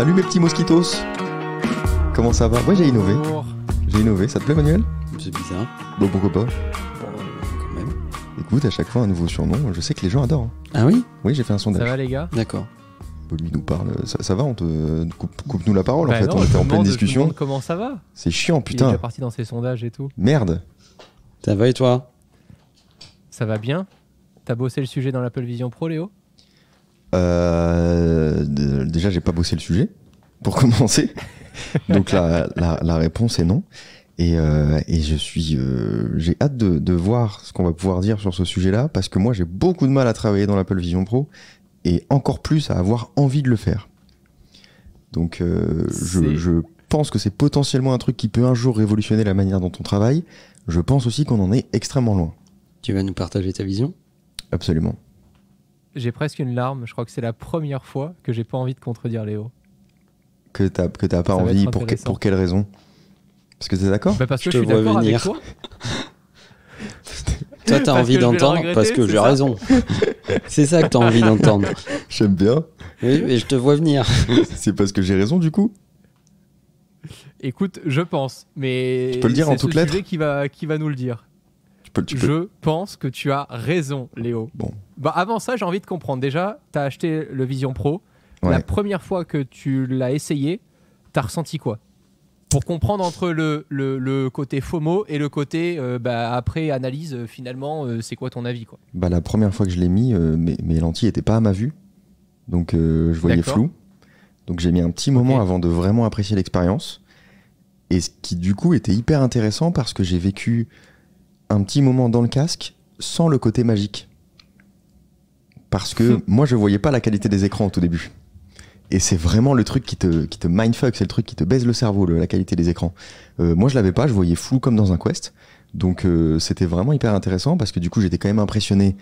Salut mes petits mosquitos Comment ça va Moi j'ai innové. J'ai innové. Ça te plaît, Manuel C'est bizarre. Bon, pourquoi pas quand même. Écoute, à chaque fois, un nouveau surnom. Je sais que les gens adorent. Hein. Ah oui Oui, j'ai fait un sondage. Ça va, les gars D'accord. Bon, Lui nous parle. Ça, va On te coupe- nous la parole en bah fait. On était en pleine discussion. Comment ça va C'est chiant, Il est parti dans ses sondages et tout. Merde. Ça va et toi Ça va bien T'as bossé le sujet dans l'Apple Vision Pro, Léo euh, déjà, j'ai pas bossé le sujet, pour commencer. Donc la, la, réponse est non. Et, euh, je suis, euh, j'ai hâte de, voir ce qu'on va pouvoir dire sur ce sujet-là, parce que moi j'ai beaucoup de mal à travailler dans l'Apple Vision Pro et encore plus à avoir envie de le faire. Donc je, pense que c'est potentiellement un truc qui peut un jour révolutionner la manière dont on travaille. Je pense aussi qu'on en est extrêmement loin. Tu vas nous partager ta vision Absolument j'ai presque une larme. Je crois que c'est la première fois que j'ai pas envie de contredire Léo. Que t'as que pas envie pour, quelle raison Parce que t'es d'accord bah, Parce que je, suis d'accord avec toi. Toi, t'as envie d'entendre parce que j'ai raison. c'est ça que t'as envie d'entendre. J'aime bien. Oui, mais je te vois venir. c'est parce que j'ai raison, du coup Écoute, je pense, mais. Tu peux le dire en qui va, qui va nous le dire. Je pense que tu as raison, Léo. Bon. Bah, avant ça, j'ai envie de comprendre. Déjà, tu as acheté le Vision Pro. La première fois que tu l'as essayé, tu as ressenti quoi Pour comprendre entre le, le, côté FOMO et le côté euh, bah, après analyse, euh, finalement, euh, c'est quoi ton avis quoi bah, La première fois que je l'ai mis, mes, mes, lentilles n'étaient pas à ma vue. Donc, je voyais flou. Donc, j'ai mis un petit moment avant de vraiment apprécier l'expérience. Et ce qui, du coup, était hyper intéressant parce que j'ai vécu un petit moment dans le casque sans le côté magique. Parce que moi, je voyais pas la qualité des écrans au tout début. Et c'est vraiment le truc qui te, qui te mindfuck, c'est le truc qui te baise le cerveau, la qualité des écrans. Euh, moi, je l'avais pas, je voyais flou comme dans un Quest. Donc, euh, c'était vraiment hyper intéressant parce que du coup, j'étais quand même impressionné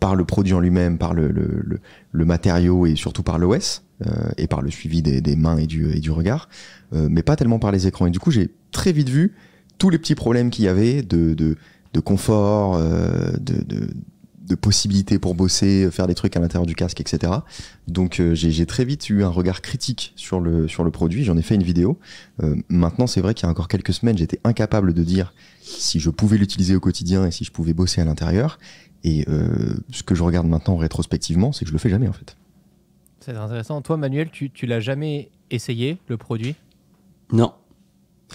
par le produit en lui-même, par le, le, matériau et surtout par l'OS euh, et par le suivi des, mains et du, et du regard, mais pas tellement par les écrans. Et du coup, j'ai très vite vu tous les petits problèmes qu'il y avait de de confort, euh, de, de, possibilités pour bosser, faire des trucs à l'intérieur du casque, etc. Donc euh, j'ai très vite eu un regard critique sur le, sur le produit. J'en ai fait une vidéo. Euh, maintenant, c'est vrai qu'il y a encore quelques semaines, j'étais incapable de dire si je pouvais l'utiliser au quotidien et si je pouvais bosser à l'intérieur. Et ce que je regarde maintenant rétrospectivement, c'est que je le fais jamais en fait. C'est intéressant. Toi, Manuel, tu, tu l'as jamais essayé le produit Non,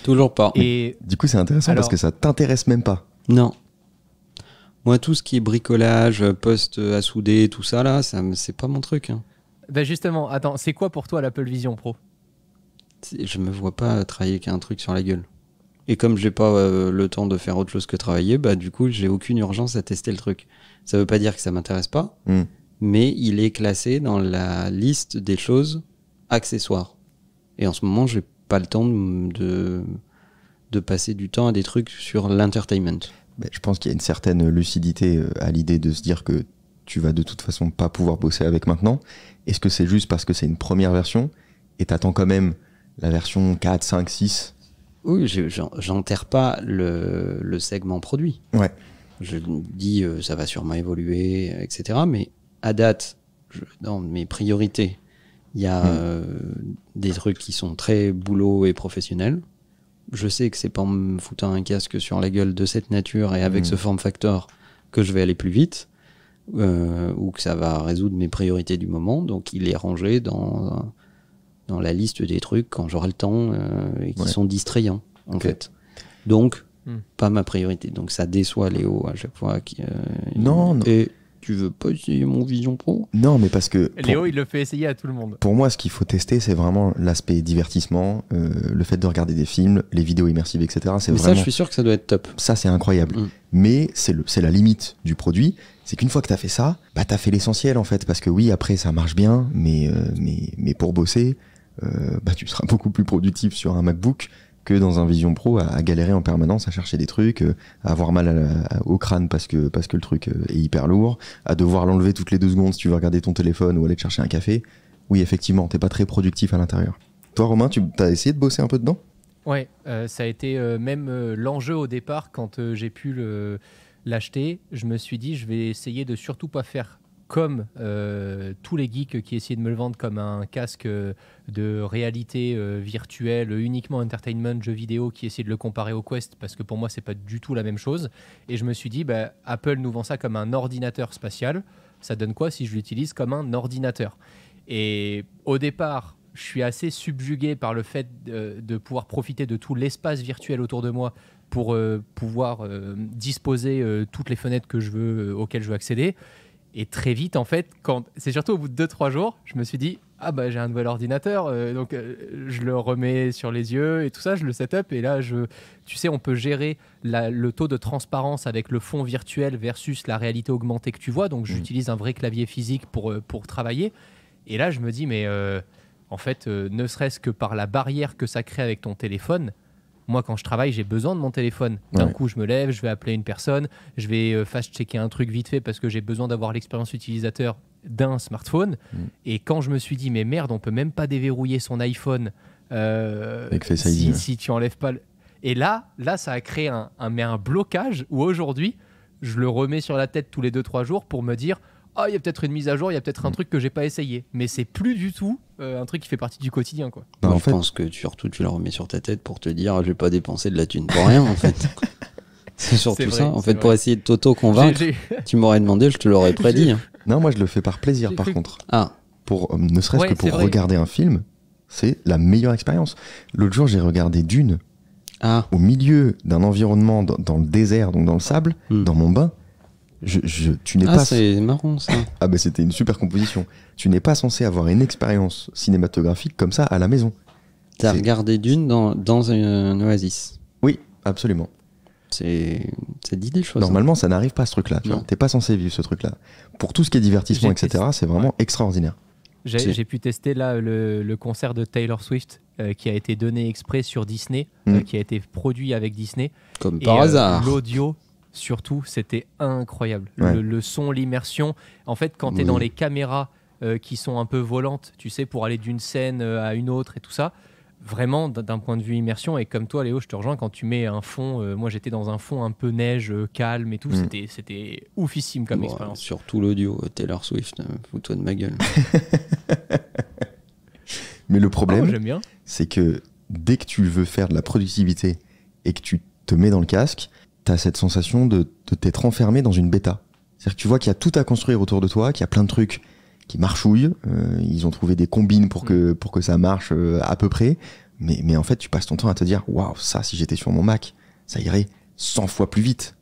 toujours pas. Et du coup, c'est intéressant parce que ça t'intéresse même pas. Non. Moi, tout ce qui est bricolage, poste à euh, souder, tout ça, là, ça, c'est pas mon truc. Hein. Ben, justement, attends, c'est quoi pour toi l'Apple Vision Pro Je me vois pas travailler qu'un truc sur la gueule. Et comme j'ai pas euh, le temps de faire autre chose que travailler, bah du coup, j'ai aucune urgence à tester le truc. Ça veut pas dire que ça m'intéresse pas, hmm. mais il est classé dans la liste des choses accessoires. Et en ce moment, j'ai pas le temps de de passer du temps à des trucs sur l'entertainment. Ben, je pense qu'il y a une certaine lucidité euh, à l'idée de se dire que tu vas de toute façon pas pouvoir bosser avec maintenant. Est-ce que c'est juste parce que c'est une première version et t'attends quand même la version 4, 5, 6 Oui, j'enterre pas le, segment produit. Ouais. Je dis euh, ça va sûrement évoluer, etc. Mais à date, dans mes priorités, il y a hmm. euh, des trucs qui sont très boulot et professionnels je sais que c'est pas en me foutant un casque sur la gueule de cette nature et avec mm. ce form factor que je vais aller plus vite euh, ou que ça va résoudre mes priorités du moment. Donc il est rangé dans, dans la liste des trucs quand j'aurai le temps euh, et qui sont distrayants en fait. Donc mm. pas ma priorité. Donc ça déçoit Léo à chaque fois. Euh, non, non tu veux pas essayer mon Vision Pro Non, mais parce que. Léo, il le fait essayer à tout le monde. Pour moi, ce qu'il faut tester, c'est vraiment l'aspect divertissement, euh, le fait de regarder des films, les vidéos immersives, etc. C'est ça, je suis sûr que ça doit être top. Ça, c'est incroyable. Mm. Mais c'est la limite du produit. C'est qu'une fois que tu as fait ça, bah as fait l'essentiel en fait. Parce que oui, après, ça marche bien, mais, euh, mais, mais pour bosser, euh, bah, tu seras beaucoup plus productif sur un MacBook que dans un Vision Pro à, galérer en permanence, à chercher des trucs, euh, à avoir mal au crâne parce que, parce que le truc euh, est hyper lourd, à devoir l'enlever toutes les deux secondes si tu veux regarder ton téléphone ou aller te chercher un café. Oui, effectivement, t'es pas très productif à l'intérieur. Toi, Romain, tu as essayé de bosser un peu dedans Ouais, euh, ça a été même l'enjeu au départ quand j'ai pu l'acheter. Je me suis dit, je vais essayer de surtout pas faire comme euh, tous les geeks qui essayaient de me le vendre comme un casque de réalité euh, virtuelle uniquement entertainment jeux vidéo qui essayaient de le comparer au Quest parce que pour moi c'est pas du tout la même chose et je me suis dit bah, Apple nous vend ça comme un ordinateur spatial ça donne quoi si je l'utilise comme un ordinateur et au départ je suis assez subjugué par le fait de, pouvoir profiter de tout l'espace virtuel autour de moi pour euh, pouvoir disposer toutes les fenêtres que je veux auxquelles je veux accéder et très vite, en fait, quand c'est surtout au bout de 2-3 jours, je me suis dit Ah, bah j'ai un nouvel ordinateur, euh, donc euh, je le remets sur les yeux et tout ça, je le setup. Et là, je, tu sais, on peut gérer le taux de transparence avec le fond virtuel versus la réalité augmentée que tu vois. Donc mm. j'utilise un vrai clavier physique pour, euh, pour travailler. Et là, je me dis Mais en fait, ne serait-ce que par la barrière que ça crée avec ton téléphone, moi, quand je travaille, j'ai besoin de mon téléphone. D'un coup, je me lève, je vais appeler une personne, je vais euh, fast-checker un truc vite fait parce que j'ai besoin d'avoir l'expérience utilisateur d'un smartphone. Mm. Et quand je me suis dit, mais merde, on peut même pas déverrouiller son iPhone euh, si, tu enlèves pas. Le... Et là, là, ça a créé un, un, un blocage où aujourd'hui, je le remets sur la tête tous les 2-3 jours pour me dire ah, il y a peut-être une mise à jour, il y a peut-être un truc que j'ai pas essayé. Mais c'est plus du tout euh, un truc qui fait partie du quotidien, quoi. Bah, je pense que surtout tu le remets sur ta tête pour te dire, je vais pas dépenser de la thune pour rien, en fait. C'est surtout ça. En fait, pour essayer de t'auto-convaincre, tu m'aurais demandé, je te l'aurais prédit. Hein. Non, moi je le fais par plaisir, par contre. Ah. Pour, euh, ne serait-ce que pour regarder un film, c'est la meilleure expérience. L'autre jour, j'ai regardé Dune. Ah. Au milieu d'un environnement dans, le désert, donc dans le sable, hmm. dans mon bain tu n'es ah, c'est marrant ça. ah ben c'était une super composition. Tu n'es pas censé avoir une expérience cinématographique comme ça à la maison. T'as regardé Dune dans, un, oasis. Oui, absolument. C'est dit des choses. Hein. Normalement, ça n'arrive pas ce truc-là. Tu n'es pas censé vivre ce truc-là. Pour tout ce qui est divertissement, etc., c'est vraiment extraordinaire. J'ai pu tester là le, concert de Taylor Swift euh, qui a été donné exprès sur Disney, hmm. euh, qui a été produit avec Disney. Comme par euh, hasard. L'audio surtout, c'était incroyable. Le, son, l'immersion. En fait, quand tu es dans les caméras euh, qui sont un peu volantes, tu sais, pour aller d'une scène euh, à une autre et tout ça, vraiment, d'un point de vue immersion, et comme toi, Léo, je te rejoins, quand tu mets un fond, euh, moi j'étais dans un fond un peu neige, calme et tout, mm. c'était oufissime comme expérience. Surtout l'audio, Taylor Swift, hein, fous-toi de ma gueule. Mais le problème, oh, c'est que dès que tu veux faire de la productivité et que tu te mets dans le casque, t'as cette sensation de, t'être enfermé dans une bêta. C'est-à-dire que tu vois qu'il y a tout à construire autour de toi, qu'il y a plein de trucs qui marchouillent. Euh, ils ont trouvé des combines pour que, pour que ça marche euh, à peu près. Mais, en fait, tu passes ton temps à te dire Waouh, ça, si j'étais sur mon Mac, ça irait 100 fois plus vite.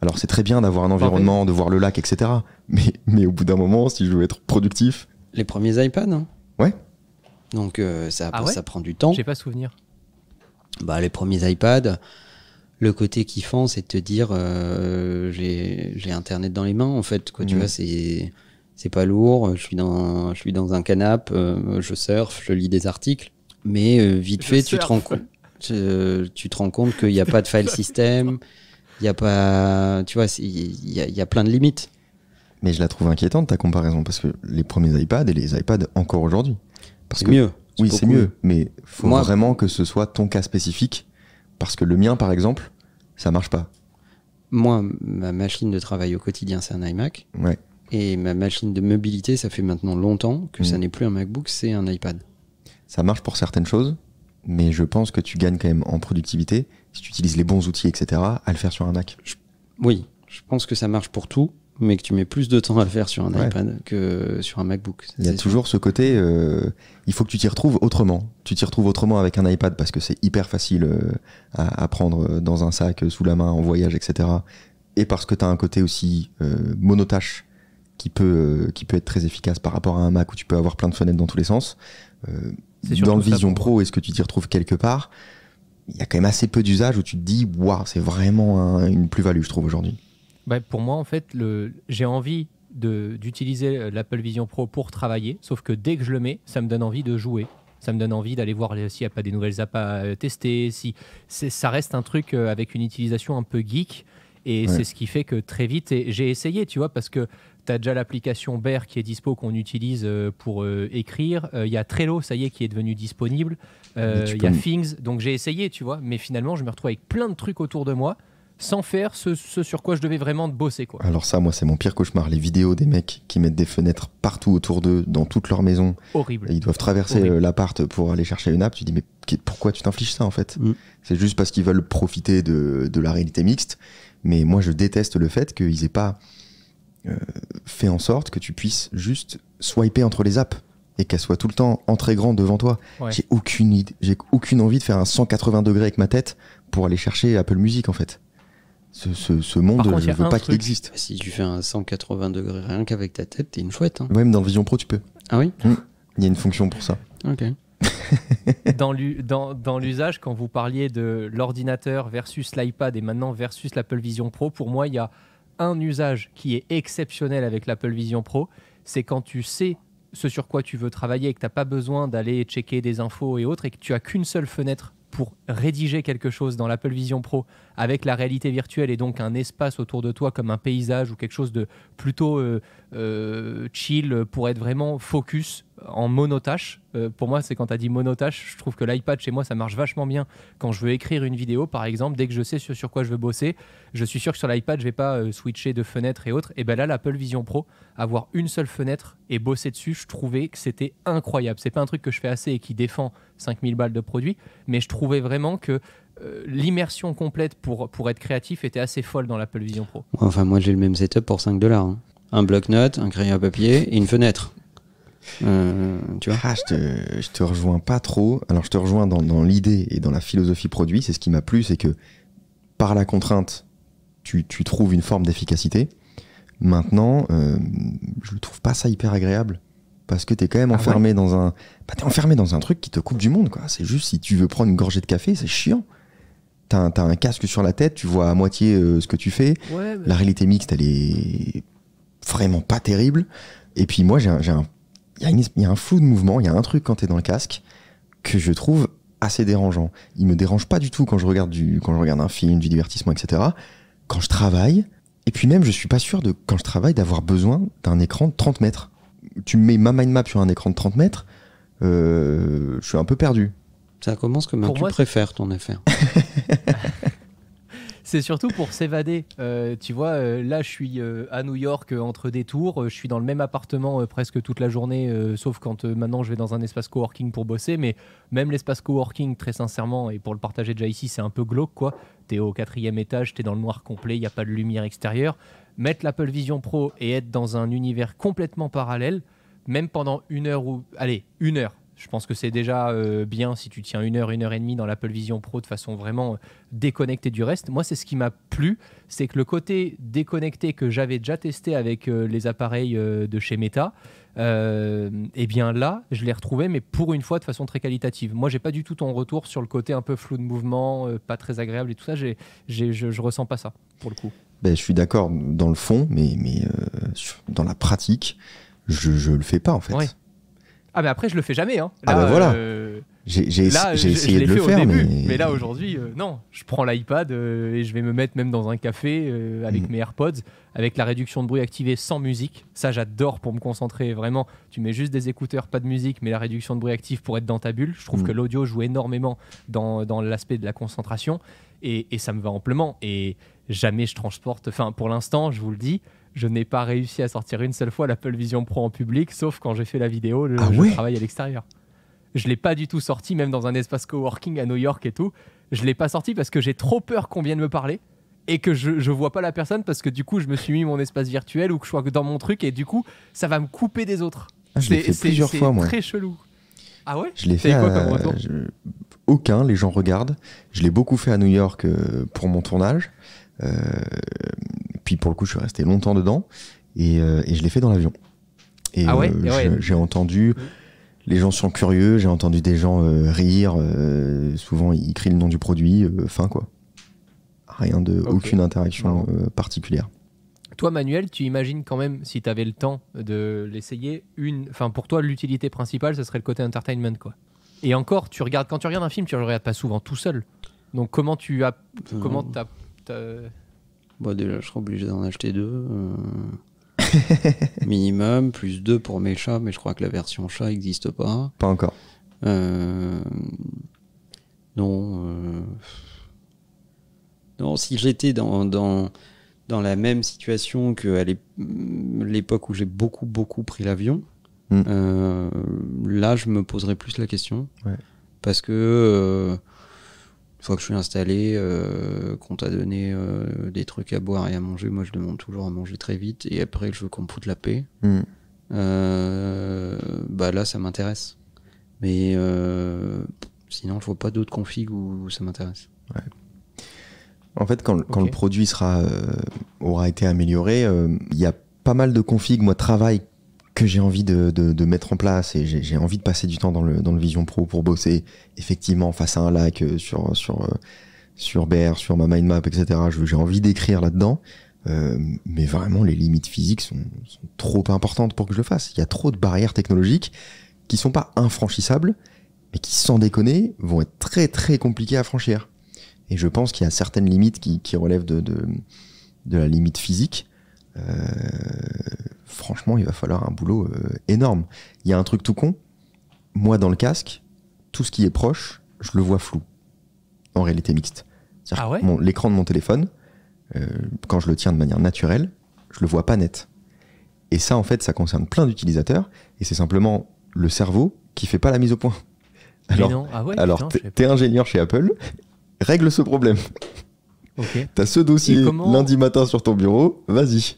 Alors, c'est très bien d'avoir un environnement, de voir le lac, etc. Mais, mais au bout d'un moment, si je veux être productif. Les premiers iPads hein. Ouais. Donc, euh, ça, ah ça prend du temps. J'ai pas souvenir. Bah, les premiers iPads le côté kiffant, c'est de te dire euh, j'ai internet dans les mains en fait quoi. Tu mmh. vois, c'est c'est pas lourd. Je suis dans je suis dans un canap', euh, je surfe, je lis des articles, mais euh, vite fait tu te rends compte tu, te rends compte qu'il n'y a pas de file system, il y a pas tu vois il y a, y a plein de limites. Mais je la trouve inquiétante ta comparaison parce que les premiers iPads et les iPads encore aujourd'hui. C'est mieux. Oui, c'est mieux, mais faut vraiment que ce soit ton cas spécifique parce que le mien, par exemple, ça marche pas. Moi, ma machine de travail au quotidien, c'est un iMac. Ouais. Et ma machine de mobilité, ça fait maintenant longtemps que ça mm. n'est plus un MacBook, c'est un iPad. Ça marche pour certaines choses, mais je pense que tu gagnes quand même en productivité si tu utilises les bons outils, etc., à le faire sur un Mac. Oui, je pense que ça marche pour tout mais que tu mets plus de temps à le faire sur un iPad que sur un MacBook. Il y a toujours ce côté, euh, il faut que tu t'y retrouves autrement. Tu t'y retrouves autrement avec un iPad parce que c'est hyper facile euh, à, prendre euh, dans un sac, sous la main, en voyage, etc. Et parce que tu as un côté aussi monotache qui peut, qui peut être très efficace par rapport à un Mac où tu peux avoir plein de fenêtres dans tous les sens. dans le Vision Pro, est-ce que tu t'y retrouves quelque part Il y a quand même assez peu d'usages où tu te dis, waouh, c'est vraiment une plus-value, je trouve, aujourd'hui. Bah, pour moi, en fait, le... j'ai envie d'utiliser euh, l'Apple Vision Pro pour travailler, sauf que dès que je le mets, ça me donne envie de jouer. Ça me donne envie d'aller voir s'il n'y a pas des nouvelles apps à euh, tester. Si ça reste un truc euh, avec une utilisation un peu geek. Et c'est ce qui fait que très vite, j'ai essayé, tu vois, parce que tu as déjà l'application Bear qui est dispo, qu'on utilise pour écrire. Il y a Trello, ça y est, qui est devenu disponible. Il y a Things. Donc j'ai essayé, tu vois. Mais finalement, je me retrouve avec plein de trucs autour de moi sans faire ce, sur quoi je devais vraiment bosser. Quoi. Alors ça, moi, c'est mon pire cauchemar. Les vidéos des mecs qui mettent des fenêtres partout autour d'eux, dans toute leur maison. Horrible. ils doivent traverser euh, l'appart pour aller chercher une app. Tu dis, mais pourquoi tu t'infliges ça, en fait mm. C'est juste parce qu'ils veulent profiter de, la réalité mixte. Mais moi, je déteste le fait qu'ils aient pas euh, fait en sorte que tu puisses juste swiper entre les apps et qu'elle soit tout le temps en très grand devant toi. J'ai aucune idée, j'ai aucune envie de faire un 180 degrés avec ma tête pour aller chercher Apple Music en fait. Ce, monde, je ne veux pas qu'il existe. Bah, si tu fais un 180 degrés rien qu'avec ta tête, t'es une chouette. Hein. dans Vision Pro, tu peux. Ah oui hum. Il y a une fonction pour ça. dans l'usage, quand vous parliez de l'ordinateur versus l'iPad et maintenant versus l'Apple Vision Pro, pour moi, il y a un usage qui est exceptionnel avec l'Apple Vision Pro, c'est quand tu sais ce sur quoi tu veux travailler et que tu n'as pas besoin d'aller checker des infos et autres et que tu as qu'une seule fenêtre pour rédiger quelque chose dans l'Apple Vision Pro avec la réalité virtuelle et donc un espace autour de toi comme un paysage ou quelque chose de plutôt euh, euh, chill pour être vraiment focus en monotâche. Euh, pour moi, c'est quand tu as dit monotâche, je trouve que l'iPad chez moi, ça marche vachement bien. Quand je veux écrire une vidéo, par exemple, dès que je sais sur, quoi je veux bosser, je suis sûr que sur l'iPad, je vais pas euh, switcher de fenêtre et autres. Et ben là, l'Apple Vision Pro, avoir une seule fenêtre et bosser dessus, je trouvais que c'était incroyable. C'est pas un truc que je fais assez et qui défend 5000 balles de produits, mais je trouvais vraiment que euh, l'immersion complète pour, pour être créatif était assez folle dans l'Apple Vision Pro. Enfin, moi j'ai le même setup pour 5 dollars. Hein. Un bloc-notes, un crayon à papier et une fenêtre. Euh, tu vois ah, je, te, te rejoins pas trop. Alors, je te rejoins dans, dans l'idée et dans la philosophie produit. C'est ce qui m'a plu, c'est que par la contrainte, tu, tu trouves une forme d'efficacité. Maintenant, euh, je trouve pas ça hyper agréable parce que t'es quand même ah enfermé dans un, bah, t'es enfermé dans un truc qui te coupe du monde, quoi. C'est juste si tu veux prendre une gorgée de café, c'est chiant. T'as un, as un casque sur la tête, tu vois à moitié euh, ce que tu fais. La réalité mixte, elle est vraiment pas terrible. Et puis moi, j'ai un il y, a un flou de mouvement, il y a un truc quand tu es dans le casque que je trouve assez dérangeant. Il me dérange pas du tout quand je regarde du, quand je regarde un film, du divertissement, etc. Quand je travaille, et puis même je suis pas sûr de quand je travaille d'avoir besoin d'un écran de 30 mètres. Tu mets ma mind map sur un écran de 30 mètres, euh, je suis un peu perdu. Ça commence comme un tu préfères ton affaire. c'est surtout pour s'évader. Euh, tu vois, euh, là, je suis euh, à New York entre des tours. je suis dans le même appartement presque toute la journée, sauf quand maintenant je vais dans un espace coworking pour bosser. Mais même l'espace coworking, très sincèrement, et pour le partager déjà ici, c'est un peu glauque, quoi. T'es au quatrième étage, t'es dans le noir complet, il n'y a pas de lumière extérieure. Mettre l'Apple Vision Pro et être dans un univers complètement parallèle, même pendant une heure ou... Allez, une heure je pense que c'est déjà euh, bien si tu tiens une heure, une heure et demie dans l'Apple Vision Pro de façon vraiment euh, déconnectée du reste. Moi, c'est ce qui m'a plu, c'est que le côté déconnecté que j'avais déjà testé avec euh, les appareils de chez Meta, eh bien là, je l'ai retrouvé, mais pour une fois de façon très qualitative. Moi, j'ai pas du tout ton retour sur le côté un peu flou de mouvement, pas très agréable et tout ça. J'ai, je, je ressens pas ça pour le coup. Ben, je suis d'accord dans le fond, mais, mais dans la pratique, je ne le fais pas en fait. Oui. Ah, mais après, je le fais jamais. Hein. ah, bah voilà. Euh, j'ai essayé de le faire, mais... mais... là, aujourd'hui, euh, non. Je prends l'iPad euh, et je vais me mettre même dans un café avec mm. mes AirPods, avec la réduction de bruit activée sans musique. Ça, j'adore pour me concentrer vraiment. Tu mets juste des écouteurs, pas de musique, mais la réduction de bruit active pour être dans ta bulle. Je trouve mm. que l'audio joue énormément dans, l'aspect de la concentration et, et ça me va amplement. Et jamais je transporte, enfin, pour l'instant, je vous le dis, je n'ai pas réussi à sortir une seule fois l'Apple Vision Pro en public, sauf quand j'ai fait la vidéo, le, ah je travaille à l'extérieur. Je l'ai pas du tout sorti, même dans un espace coworking à New York et tout. Je l'ai pas sorti parce que j'ai trop peur qu'on vienne me parler et que je, ne vois pas la personne parce que du coup je me suis mis mon espace virtuel ou que je sois dans mon truc et du coup ça va me couper des autres. C'est ah, je l'ai fait plusieurs fois moi. très chelou. Ah ouais Je l'ai fait. Aucun, les gens regardent. Je l'ai beaucoup fait à New York euh, pour mon tournage. Euh, puis pour le coup, je suis resté longtemps dedans et, euh, je l'ai fait dans l'avion. Et ah ouais euh, j'ai entendu les gens sont curieux, j'ai entendu des gens rire, souvent ils crient le nom du produit, fin quoi. Rien de, aucune interaction particulière. Toi Manuel, tu imagines quand même, si tu avais le temps de l'essayer, une, enfin pour toi l'utilité principale, ce serait le côté entertainment quoi. Et encore, tu regardes quand tu regardes un film, tu le regardes pas souvent tout seul. Donc comment tu as, comment as bah, déjà, je serais obligé d'en acheter deux. Euh, minimum, plus deux pour mes chats, mais je crois que la version chat n'existe pas. Pas encore. Euh, non. Euh, non, si j'étais dans, dans, la même situation que à l'époque où j'ai beaucoup, beaucoup pris l'avion, hmm. là, je me poserais plus la question. Parce que fois que je suis installé, euh, qu'on t'a donné euh, des trucs à boire et à manger, moi je demande toujours à manger très vite et après je veux qu'on me foute la paix. Mm. Euh, bah là, ça m'intéresse. Mais sinon, je vois pas d'autres configs où, ça m'intéresse. En fait, quand, le produit sera, aura été amélioré, il y a pas mal de configs, moi, travail que j'ai envie de, de, de, mettre en place et j'ai envie de passer du temps dans le, dans le Vision Pro pour bosser effectivement face à un lac euh, sur, sur, euh, sur BR, sur ma mind map, etc. J'ai envie d'écrire là-dedans. Euh, mais vraiment, les limites physiques sont, sont, trop importantes pour que je le fasse. Il y a trop de barrières technologiques qui sont pas infranchissables, mais qui, sans déconner, vont être très très compliquées à franchir. Et je pense qu'il y a certaines limites qui, qui relèvent de, de, de la limite physique euh, franchement, il va falloir un boulot euh, énorme. Il y a un truc tout con. Moi, dans le casque, tout ce qui est proche, je le vois flou. En réalité mixte. Ah L'écran de mon téléphone, euh, quand je le tiens de manière naturelle, je le vois pas net. Et ça, en fait, ça concerne plein d'utilisateurs. Et c'est simplement le cerveau qui fait pas la mise au point. Alors, ah t'es ingénieur chez Apple, règle ce problème. T'as ce dossier lundi matin sur ton bureau, vas-y.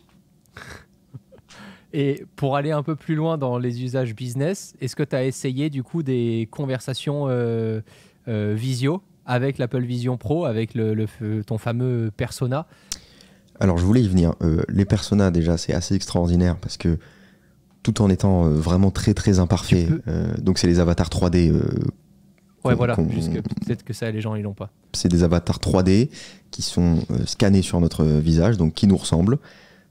Et pour aller un peu plus loin dans les usages business, est-ce que tu as essayé du coup des conversations euh, euh, visio avec l'Apple Vision Pro, avec le, ton fameux persona Alors je voulais y venir. Euh, les personas déjà, c'est assez extraordinaire parce que tout en étant vraiment très très imparfait, donc c'est les avatars 3D. ouais voilà, peut-être que ça les gens ils l'ont pas. C'est des avatars 3D qui sont scannés sur notre visage, donc qui nous ressemblent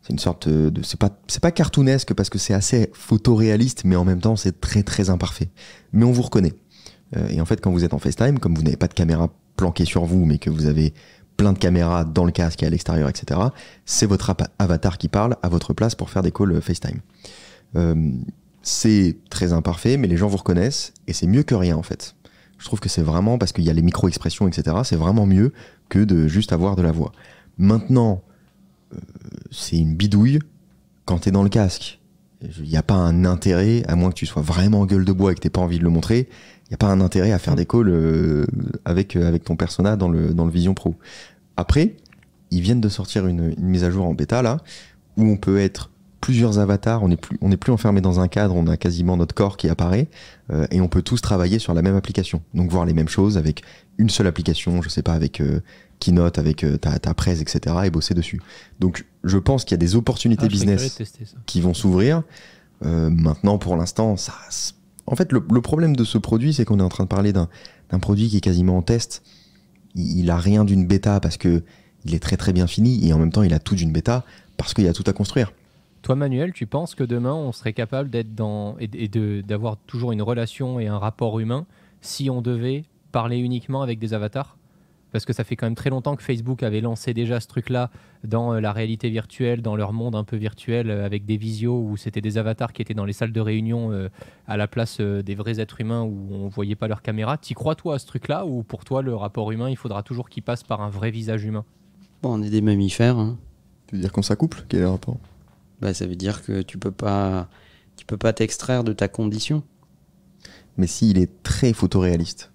c'est une sorte de c'est pas c'est pas cartoonesque parce que c'est assez photoréaliste mais en même temps c'est très très imparfait. Mais on vous reconnaît. Euh, et en fait quand vous êtes en FaceTime, comme vous n'avez pas de caméra planquée sur vous mais que vous avez plein de caméras dans le casque et à l'extérieur, etc. C'est votre avatar qui parle à votre place pour faire des calls euh, FaceTime. Euh, c'est très imparfait mais les gens vous reconnaissent et c'est mieux que rien en fait. Je trouve que c'est vraiment parce qu'il y a les micro expressions etc. C'est vraiment mieux que de juste avoir de la voix. Maintenant c'est une bidouille quand t'es dans le casque. Il n'y a pas un intérêt, à moins que tu sois vraiment gueule de bois et que t'aies pas envie de le montrer, il n'y a pas un intérêt à faire des calls euh, avec, euh, avec ton persona dans le, dans le Vision Pro. Après, ils viennent de sortir une mise à jour en bêta là, où on peut être plusieurs avatars, on n'est plus, on est plus enfermé dans un cadre, on a quasiment notre corps qui apparaît euh, et on peut tous travailler sur la même application. Donc voir les mêmes choses avec une seule application, je sais pas, avec euh, Keynote, avec euh, ta, ta presse, etc. et bosser dessus. Donc je pense qu'il y a des opportunités ah, business qui vont s'ouvrir. Euh, maintenant, pour l'instant, ça. En fait, le, le, problème de ce produit, c'est qu'on est en train de parler d'un produit qui est quasiment en test. Il, il a rien d'une bêta parce que il est très très bien fini et en même temps il a tout d'une bêta parce qu'il y a tout à construire. Toi, Manuel, tu penses que demain, on serait capable d'être dans et, d'avoir toujours une relation et un rapport humain si on devait parler uniquement avec des avatars parce que ça fait quand même très longtemps que Facebook avait lancé déjà ce truc-là dans euh, la réalité virtuelle, dans leur monde un peu virtuel, euh, avec des visios où c'était des avatars qui étaient dans les salles de réunion euh, à la place des vrais êtres humains où on ne voyait pas leur caméra. T'y crois toi à ce truc-là ou pour toi le rapport humain, il faudra toujours qu'il passe par un vrai visage humain Bon, on est des mammifères. Hein. Tu veux dire qu'on s'accouple Quel est le rapport bah, ça veut dire que tu peux pas tu peux pas t'extraire de ta condition. Mais s'il est très photoréaliste.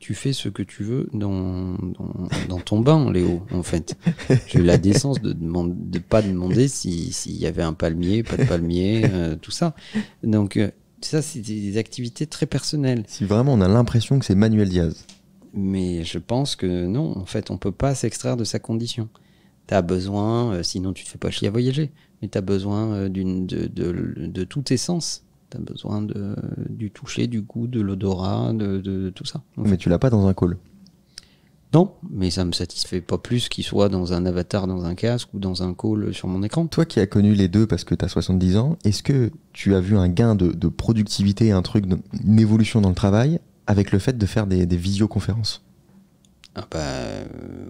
Tu fais ce que tu veux dans, dans, ton bain, Léo, en fait. J'ai eu la décence de ne pas demander s'il y avait un palmier, pas de palmier, euh, tout ça. Donc, euh, ça, c'est des activités très personnelles. Si vraiment on a l'impression que c'est Manuel Diaz. Mais je pense que non, en fait, on ne peut pas s'extraire de sa condition. T'as as besoin, euh, sinon tu te fais pas chier à voyager, mais tu as besoin euh, d'une, de, de, de, tous tes sens. Tu as besoin de, du toucher, du goût, de l'odorat, de, tout ça. Mais tu l'as pas dans un call non, mais ça me satisfait pas plus qu'il soit dans un avatar, dans un casque ou dans un call sur mon écran. Toi qui as connu les deux parce que tu as 70 ans, est-ce que tu as vu un gain de, de productivité, un truc, une évolution dans le travail avec le fait de faire des, des visioconférences Ah bah euh,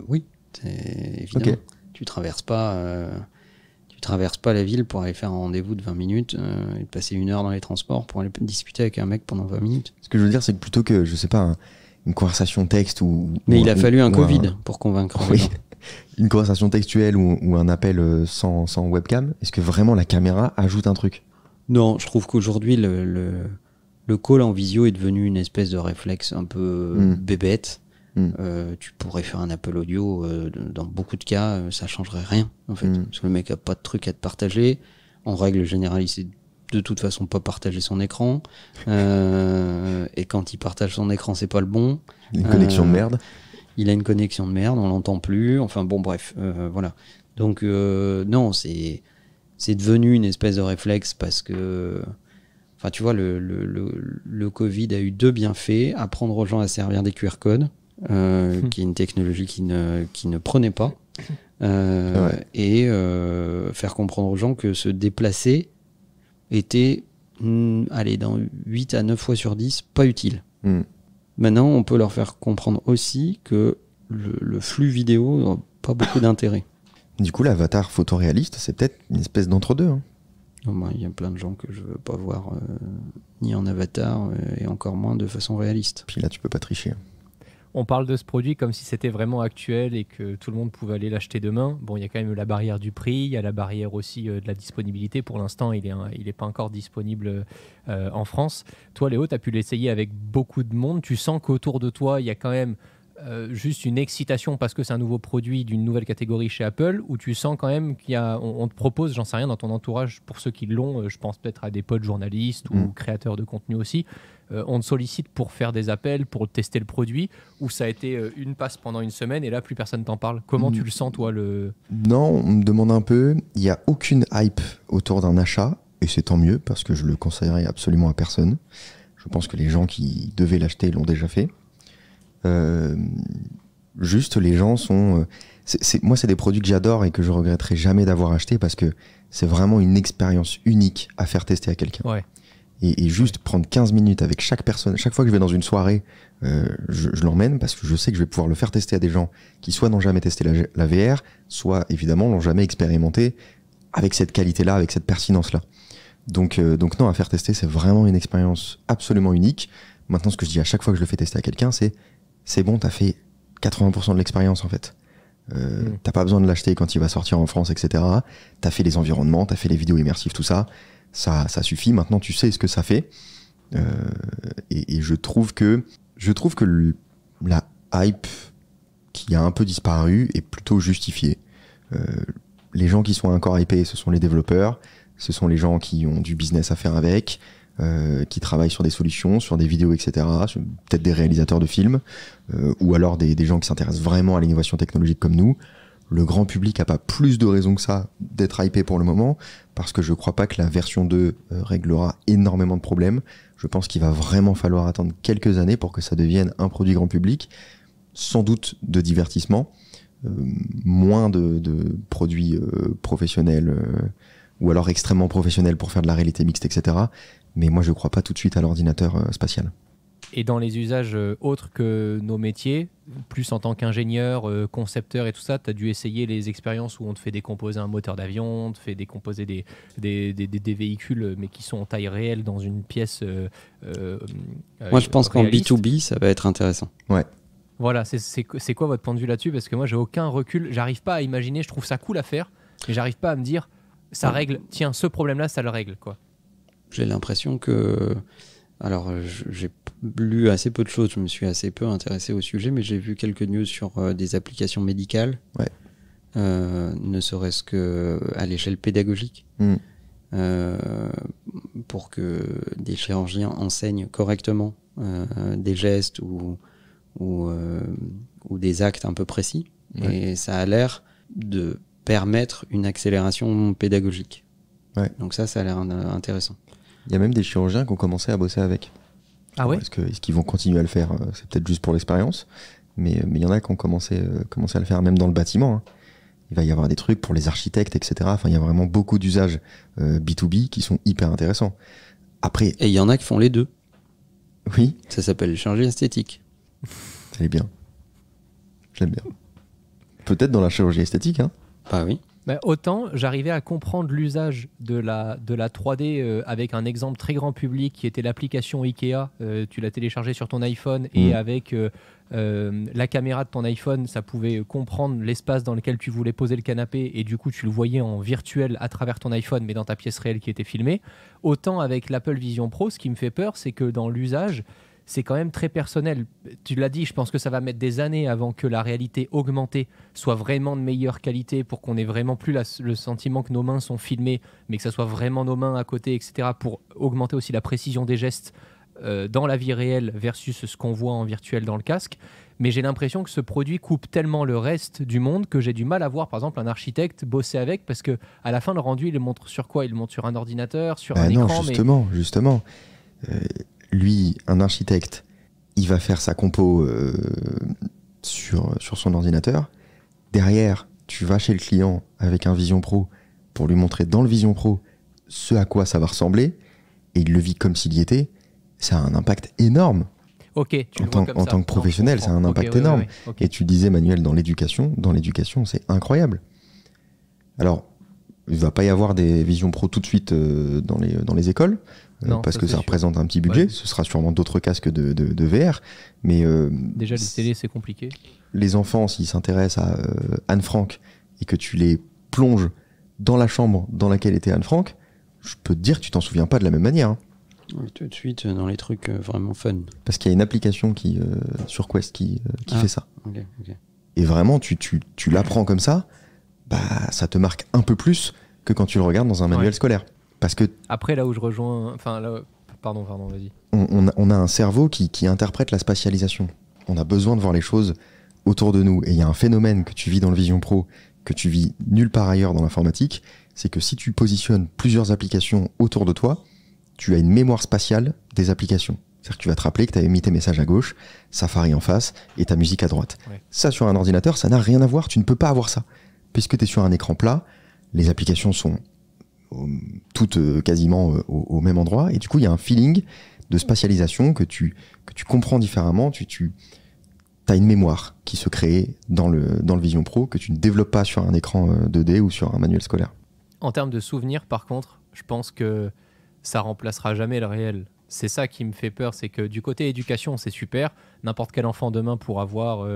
oui, évidemment. Tu traverses pas, euh, tu traverses pas la ville pour aller faire un rendez-vous de 20 minutes euh, et passer une heure dans les transports pour aller discuter avec un mec pendant 20 minutes. Ce que je veux dire, c'est que plutôt que, je sais pas, une conversation texte ou. Mais il a fallu un Covid pour convaincre. Oui. une conversation textuelle ou, un appel euh, sans, webcam, est-ce que vraiment la caméra ajoute un truc Non, je trouve qu'aujourd'hui, le, call en visio est devenu une espèce de réflexe un peu hmm. bébête Hmm. Euh, tu pourrais faire un Apple Audio. Euh, dans beaucoup de cas, ça euh, ça changerait rien, en fait. Hmm. Parce que le mec a pas de truc à te partager. En règle générale, il sait de toute façon pas partager son écran. et quand il partage son écran, c'est pas le bon. Une connexion de merde. Il a une connexion de merde, on l'entend plus. Enfin bon, bref, voilà. Donc non, c'est c'est devenu une espèce de réflexe parce que Enfin, tu vois, le, le, le, le, Covid a eu deux bienfaits apprendre aux gens à servir des QR codes. Euh, hmm. qui est une technologie qui ne, qui ne prenait pas, euh, et euh, faire comprendre aux gens que se déplacer était, hmm, allez, dans 8 à 9 fois sur 10, pas utile. Hmm. Maintenant, on peut leur faire comprendre aussi que le, flux vidéo n'a pas beaucoup d'intérêt. Du coup, l'avatar photoréaliste, c'est peut-être une espèce d'entre-deux. Hein. Il y a plein de gens que je veux pas voir ni en avatar et encore moins de façon réaliste. Puis là, tu peux pas tricher on parle de ce produit comme si c'était vraiment actuel et que tout le monde pouvait aller l'acheter demain. Bon, il y a quand même la barrière du prix, il y a la barrière aussi euh, de la disponibilité. Pour l'instant, il n'est pas encore disponible euh, en France. Toi, Léo, tu as pu l'essayer avec beaucoup de monde. Tu sens qu'autour de toi, il y a quand même euh, juste une excitation parce que c'est un nouveau produit d'une nouvelle catégorie chez Apple ou tu sens quand même qu'il y a, on, te propose, j'en sais rien, dans ton entourage, pour ceux qui l'ont, je pense peut-être à des potes journalistes ou mm. créateurs de contenu aussi, euh, on te sollicite pour faire des appels, pour tester le produit, ou ça a été euh, une passe pendant une semaine et là plus personne t'en parle. Comment mm. tu le sens toi le Non, on me demande un peu. Il n'y a aucune hype autour d'un achat et c'est tant mieux parce que je le conseillerais absolument à personne. Je pense que les gens qui devaient l'acheter l'ont déjà fait. Euh, juste les gens sont. moi, c'est des produits que j'adore et que je regretterai jamais d'avoir acheté parce que c'est vraiment une expérience unique à faire tester à quelqu'un. Ouais. Et, juste prendre 15 minutes avec chaque personne, chaque fois que je vais dans une soirée, euh, je, l'emmène parce que je sais que je vais pouvoir le faire tester à des gens qui soit n'ont jamais testé la, VR, soit évidemment n'ont jamais expérimenté avec cette qualité-là, avec cette pertinence-là. Donc, euh, donc non, à faire tester, c'est vraiment une expérience absolument unique. Maintenant, ce que je dis à chaque fois que je le fais tester à quelqu'un, c'est c'est bon, t'as fait 80% de l'expérience en fait. Euh, mm. T'as pas besoin de l'acheter quand il va sortir en France, etc. T'as fait les environnements, t'as fait les vidéos immersives, tout ça ça, ça suffit, maintenant tu sais ce que ça fait. Euh, et, je trouve que, je trouve que la hype qui a un peu disparu est plutôt justifiée. Euh, les gens qui sont encore hypés, ce sont les développeurs, ce sont les gens qui ont du business à faire avec, euh, qui travaillent sur des solutions, sur des vidéos, etc., peut-être des réalisateurs de films, ou alors des gens qui s'intéressent vraiment à l'innovation technologique comme nous le grand public n'a pas plus de raisons que ça d'être hypé pour le moment, parce que je ne crois pas que la version 2 euh, réglera énormément de problèmes. Je pense qu'il va vraiment falloir attendre quelques années pour que ça devienne un produit grand public, sans doute de divertissement, euh, moins de, produits euh, professionnels, ou alors extrêmement professionnels pour faire de la réalité mixte, etc. Mais moi, je ne crois pas tout de suite à l'ordinateur spatial. Et dans les usages euh, autres que nos métiers, plus en tant qu'ingénieur, euh, concepteur et tout ça, tu as dû essayer les expériences où on te fait décomposer un moteur d'avion, te fait décomposer des, des, des, des, véhicules, mais qui sont en taille réelle dans une pièce. Euh, moi, je pense qu'en B2B, ça va être intéressant. Ouais. Voilà, c'est quoi votre point de vue là-dessus Parce que moi, j'ai aucun recul. J'arrive pas à imaginer. Je trouve ça cool à faire, mais j'arrive pas à me dire ça règle. Tiens, ce problème-là, ça le règle, quoi. J'ai l'impression que, alors, j'ai lu assez peu de choses, je me suis assez peu intéressé au sujet, mais j'ai vu quelques news sur euh, des applications médicales, euh, ne serait-ce que à l'échelle pédagogique, hmm. euh, pour que des chirurgiens enseignent correctement des gestes ou, ou, des actes un peu précis. Et ça a l'air de permettre une accélération pédagogique. Donc ça, ça a l'air intéressant. Il y a même des chirurgiens qui ont commencé à bosser avec. Ah Est-ce qu'ils vont continuer à le faire euh, C'est peut-être juste pour l'expérience. Mais euh, il y en a qui ont euh, commencé, à le faire, même dans le bâtiment. Hein. Il va y avoir des trucs pour les architectes, etc. Enfin, il y a vraiment beaucoup d'usages B2B qui sont hyper intéressants. Après. Et il y en a qui font les deux. Oui. Ça s'appelle changer esthétique. Elle est bien. J'aime bien. Peut-être dans la chirurgie esthétique, hein. Bah oui. Bah, autant j'arrivais à comprendre l'usage de la, de la 3D euh, avec un exemple très grand public qui était l'application IKEA. Euh, tu l'as téléchargé sur ton iPhone et mm. avec euh, la caméra de ton iPhone, ça pouvait comprendre l'espace dans lequel tu voulais poser le canapé et du coup tu le voyais en virtuel à travers ton iPhone mais dans ta pièce réelle qui était filmée. Autant avec l'Apple Vision Pro, ce qui me fait peur, c'est que dans l'usage, c'est quand même très personnel. Tu l'as dit, je pense que ça va mettre des années avant que la réalité augmentée soit vraiment de meilleure qualité pour qu'on ait vraiment plus le sentiment que nos mains sont filmées, mais que ça soit vraiment nos mains à côté, etc. pour augmenter aussi la précision des gestes euh, dans la vie réelle versus ce qu'on voit en virtuel dans le casque. Mais j'ai l'impression que ce produit coupe tellement le reste du monde que j'ai du mal à voir, par exemple, un architecte bosser avec parce que à la fin, le rendu, il le montre sur quoi Il le montre sur un ordinateur, sur ben un non, Justement, justement. Euh, lui, un architecte, il va faire sa compo euh, sur, sur son ordinateur. Derrière, tu vas chez le client avec un Vision Pro pour lui montrer dans le Vision Pro ce à quoi ça va ressembler, et il le vit comme s'il y était. Ça a un impact énorme. Ok. Tu en, tant, en tant, que professionnel, ça a un impact énorme. Et tu disais, Manuel, dans l'éducation, dans l'éducation, c'est incroyable. Alors, il va pas y avoir des Vision pro tout de suite euh, dans, les, dans les écoles. Euh, parce que ça représente un petit budget. Ce sera sûrement d'autres casques de, VR. Mais, euh, Déjà, les télé c'est compliqué. Les enfants, s'ils s'intéressent à euh, Anne Frank et que tu les plonges dans la chambre dans laquelle était Anne Frank, je peux te dire que tu t'en souviens pas de la même manière. Hein. tout de suite, dans les trucs vraiment fun. Parce qu'il y a une application qui, sur Quest qui, ah, fait ça. Et vraiment, tu, tu, l'apprends comme ça, bah, ça te marque un peu plus que quand tu le regardes dans un manuel scolaire. Parce que Après, là où je rejoins. Enfin, pardon, pardon, vas-y. On, a, un cerveau qui, interprète la spatialisation. On a besoin de voir les choses autour de nous. Et il y a un phénomène que tu vis dans le Vision Pro, que tu vis nulle part ailleurs dans l'informatique, c'est que si tu positionnes plusieurs applications autour de toi, tu as une mémoire spatiale des applications. C'est-à-dire que tu vas te rappeler que tu avais mis tes messages à gauche, Safari en face et ta musique à droite. Ça, sur un ordinateur, ça n'a rien à voir. Tu ne peux pas avoir ça. Puisque tu es sur un écran plat, les applications sont toutes euh, quasiment euh, au, même endroit. Et du coup, il y a un feeling de spatialisation que tu, comprends différemment. Tu, as une mémoire qui se crée dans le, Vision Pro que tu ne développes pas sur un écran 2D euh, ou sur un manuel scolaire. En termes de souvenirs, par contre, je pense que ça remplacera jamais le réel. C'est ça qui me fait peur, c'est que du côté éducation, c'est super. N'importe quel enfant demain pourra voir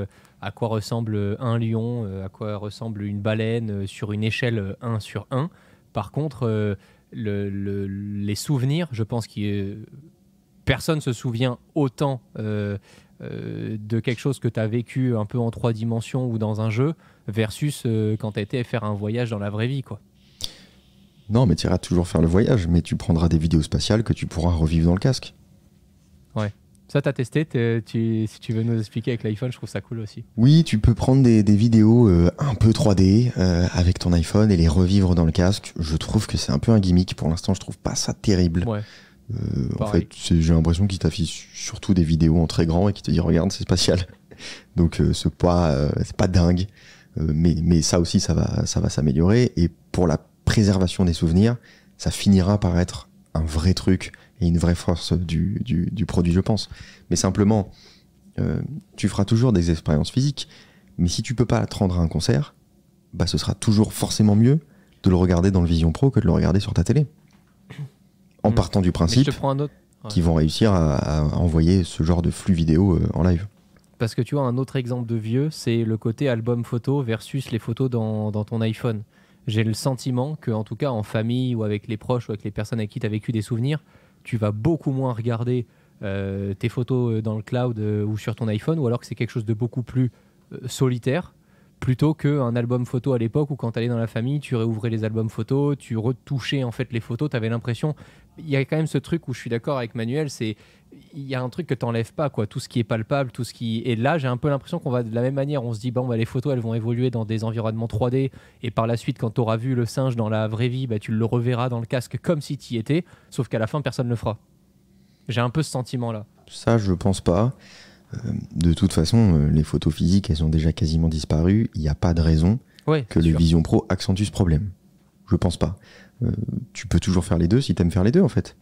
à quoi ressemble un lion, à quoi ressemble une baleine sur une échelle 1 sur 1. Par contre, euh, les souvenirs, je pense que personne ne se souvient autant euh, euh, de quelque chose que tu as vécu un peu en trois dimensions ou dans un jeu, versus quand tu as faire un voyage dans la vraie vie. quoi. Non, mais tu iras toujours faire le voyage, mais tu prendras des vidéos spatiales que tu pourras revivre dans le casque. Ouais. Ça, t'as testé Si tu veux nous expliquer avec l'iPhone, je trouve ça cool aussi. Oui, tu peux prendre des, vidéos euh, un peu 3D euh, avec ton iPhone et les revivre dans le casque. Je trouve que c'est un peu un gimmick. Pour l'instant, je trouve pas ça terrible. Euh, en fait, j'ai l'impression qu'il t'affiche surtout des vidéos en très grand et qui te dit regarde, c'est spatial. Donc, ce poids, c'est pas dingue. mais, ça aussi, ça va s'améliorer. Et pour la préservation des souvenirs, ça finira par être un vrai truc et une vraie force du, produit, je pense. Mais simplement, euh, tu feras toujours des expériences physiques, mais si tu peux pas te rendre à un concert, bah ce sera toujours forcément mieux de le regarder dans le Vision Pro que de le regarder sur ta télé. En hmm. partant du principe qu'ils vont réussir à, envoyer ce genre de flux vidéo euh, en live. Parce que tu vois, un autre exemple de vieux, c'est le côté album photo versus les photos dans, ton iPhone. J'ai le sentiment que, en tout cas, en famille ou avec les proches ou avec les personnes avec qui tu as vécu des souvenirs, tu vas beaucoup moins regarder euh, tes photos euh, dans le cloud euh, ou sur ton iPhone, ou alors que c'est quelque chose de beaucoup plus solitaire, plutôt qu'un album photo à l'époque où quand t'allais dans la famille, tu réouvrais les albums photos, tu retouchais en fait les photos, t'avais l'impression... Il y a quand même ce truc où je suis d'accord avec Manuel, c'est il y a un truc que t'enlèves pas quoi, tout ce qui est palpable, tout ce qui et là j'ai un peu l'impression qu'on va de la même manière, on se dit bon bah les photos elles vont évoluer dans des environnements 3D et par la suite quand t'auras vu le singe dans la vraie vie, bah tu le reverras dans le casque comme si t'y étais, sauf qu'à la fin personne ne le fera. J'ai un peu ce sentiment là. Ça je pense pas. Euh, de toute façon, euh, les photos physiques, elles ont déjà quasiment disparu. Il n'y a pas de raison que le Vision Pro accentue ce problème. Je pense pas. Euh, tu peux toujours faire les deux si tu aimes faire les deux, en fait.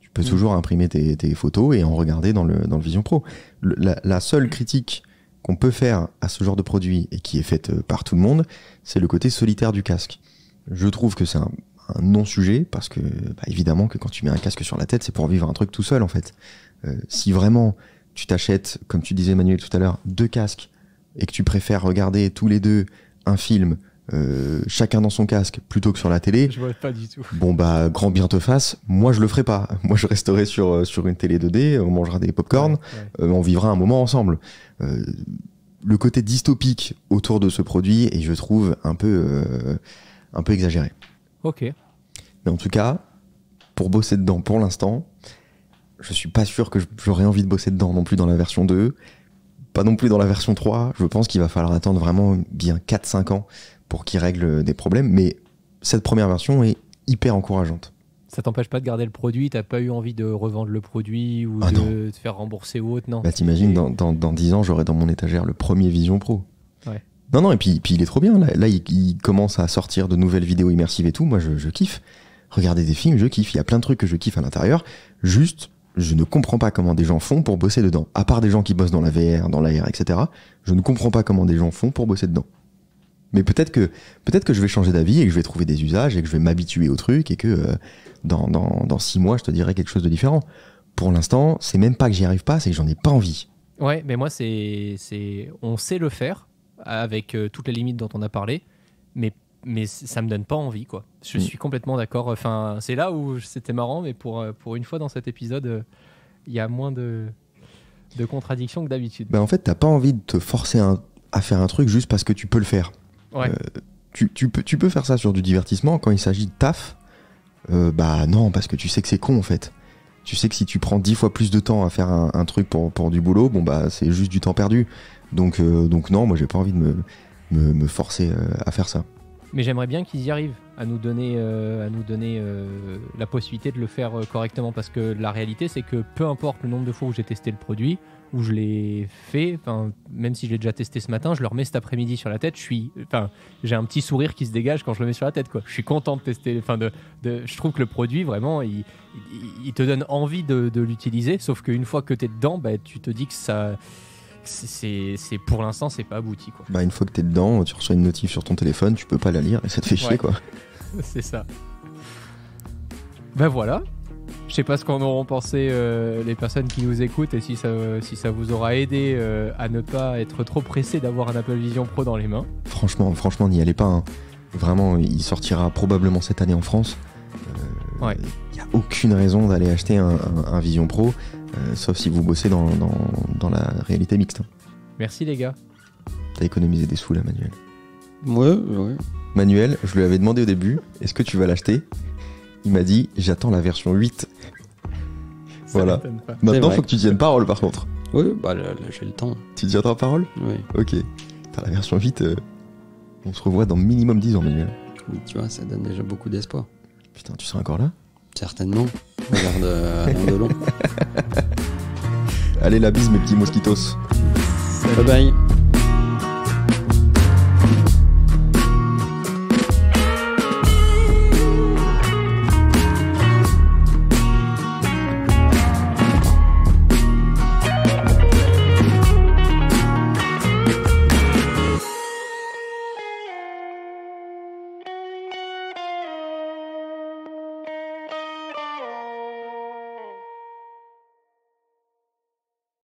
Tu peux mm. toujours imprimer tes, photos et en regarder dans le, dans Vision Pro. la, seule critique qu'on peut faire à ce genre de produit et qui est faite par tout le monde, c'est le côté solitaire du casque. Je trouve que c'est un, non-sujet parce que, bah, évidemment, que quand tu mets un casque sur la tête, c'est pour vivre un truc tout seul, en fait. si vraiment tu t'achètes, comme tu disais Manuel tout à l'heure, deux casques et que tu préfères regarder tous les deux un film euh, chacun dans son casque plutôt que sur la télé. Je vois pas du tout. Bon bah grand bien te fasse. Moi je le ferai pas. Moi je resterai sur euh, sur une télé 2D. On mangera des pop corns euh, on vivra un moment ensemble. le côté dystopique autour de ce produit et je trouve un peu un peu exagéré. Ok. Mais en tout cas pour bosser dedans pour l'instant je suis pas sûr que j'aurais envie de bosser dedans non plus dans la version 2, pas non plus dans la version 3. Je pense qu'il va falloir attendre vraiment bien 4-5 ans pour qu'il règle des problèmes, mais cette première version est hyper encourageante. Ça t'empêche pas de garder le produit, t'as pas eu envie de revendre le produit ou ah de te faire rembourser ou autre, non Bah t'imagines, dans, 10 ans, j'aurai dans mon étagère le premier Vision Pro. Non, non, et puis, il est trop bien, là, il, commence à sortir de nouvelles vidéos immersives et tout, moi je, je kiffe. Regarder des films, je kiffe, il y a plein de trucs que je kiffe à l'intérieur, juste je ne comprends pas comment des gens font pour bosser dedans. À part des gens qui bossent dans la VR, dans l'AR, etc. Je ne comprends pas comment des gens font pour bosser dedans. Mais peut-être que, peut être que je vais changer d'avis et que je vais trouver des usages et que je vais m'habituer au truc et que euh, dans, dans, six mois, je te dirai quelque chose de différent. Pour l'instant, c'est même pas que j'y arrive pas, c'est que j'en ai pas envie. Ouais, mais moi, c'est. On sait le faire avec euh, toutes les limites dont on a parlé, mais mais ça me donne pas envie, quoi. Je mm. suis complètement d'accord. Enfin, c'est là où c'était marrant, mais pour, euh, pour une fois dans cet épisode, il y a moins de, de contradictions que d'habitude. Bah en fait, t'as pas envie de te forcer à faire un truc juste parce que tu peux le faire. Euh, tu, peux, tu peux faire ça sur du divertissement. Quand il s'agit de taf, euh, bah non, parce que tu sais que c'est con en fait. Tu sais que si tu prends dix fois plus de temps à faire un, truc pour, du boulot, bon bah c'est juste du temps perdu. Donc, donc non, moi j'ai pas envie de me forcer à faire ça mais j'aimerais bien qu'ils y arrivent à nous donner, euh, à nous donner euh, la possibilité de le faire euh, correctement parce que la réalité c'est que peu importe le nombre de fois où j'ai testé le produit, où je l'ai fait, même si je l'ai déjà testé ce matin, je le remets cet après-midi sur la tête, je suis, j'ai un petit sourire qui se dégage quand je le mets sur la tête. Quoi. Je suis content de tester, de, je trouve que le produit vraiment il, te donne envie de, l'utiliser, sauf qu'une fois que tu es dedans, bah, tu te dis que ça c'est pour l'instant c'est pas abouti quoi. Bah une fois que t'es dedans, tu reçois une notif sur ton téléphone, tu peux pas la lire et ça te fait chier quoi. c'est ça. Ben voilà. Je sais pas ce qu'en auront pensé euh, les personnes qui nous écoutent et si ça, vous aura aidé euh, à ne pas être trop pressé d'avoir un Apple Vision Pro dans les mains. Franchement, franchement, n'y allez pas. Hein. Vraiment, il sortira probablement cette année en France. Il n'y a aucune raison d'aller acheter un, Vision Pro, euh, sauf si vous bossez dans, la réalité mixte. Hein. Merci les gars. T'as économisé des sous là, Manuel. Ouais, ouais. Manuel, je lui avais demandé au début, est-ce que tu vas l'acheter Il m'a dit, j'attends la version 8. voilà. Maintenant, faut que tu tiennes parole par contre. Oui, bah là, j'ai le temps. Tu tiendras parole Oui. Ok. T'as la version 8, euh, on se revoit dans minimum 10 ans, Manuel. Oui, tu vois, ça donne déjà beaucoup d'espoir. Putain, tu seras encore là Certainement. Regarde euh, de long. Allez, la bise, mes petits mosquitos. Bye bye.